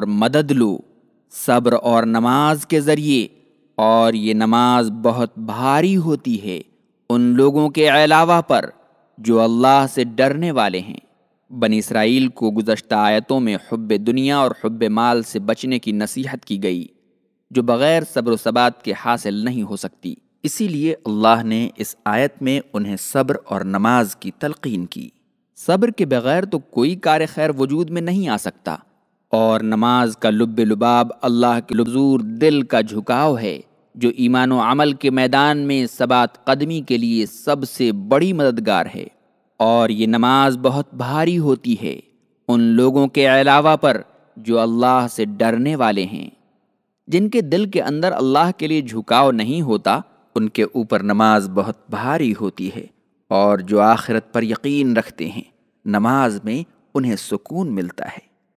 اور مدد لو صبر اور نماز کے ذریعے اور یہ نماز بہت بھاری ہوتی ہے ان لوگوں کے علاوہ پر جو اللہ سے ڈرنے والے ہیں بن اسرائیل کو گزشتہ آیتوں میں حب دنیا اور حب مال سے بچنے کی نصیحت کی گئی جو بغیر صبر و ثبات کے حاصل نہیں ہو سکتی اسی لیے اللہ نے اس آیت میں انہیں صبر اور نماز کی تلقین کی صبر کے بغیر تو کوئی کار خیر وجود میں نہیں آ سکتا اور نماز کا لب لباب اللہ کے لبزور دل کا جھکاؤ ہے جو ایمان و عمل کے میدان میں سبات قدمی کے لیے سب سے بڑی مددگار ہے اور یہ نماز بہت بھاری ہوتی ہے ان لوگوں کے علاوہ پر جو اللہ سے ڈرنے والے ہیں جن کے دل کے اندر اللہ کے لیے جھکاؤ نہیں ہوتا ان کے اوپر نماز بہت بھاری ہوتی ہے اور جو آخرت پر یقین رکھتے ہیں نماز میں انہیں سکون ملتا ہے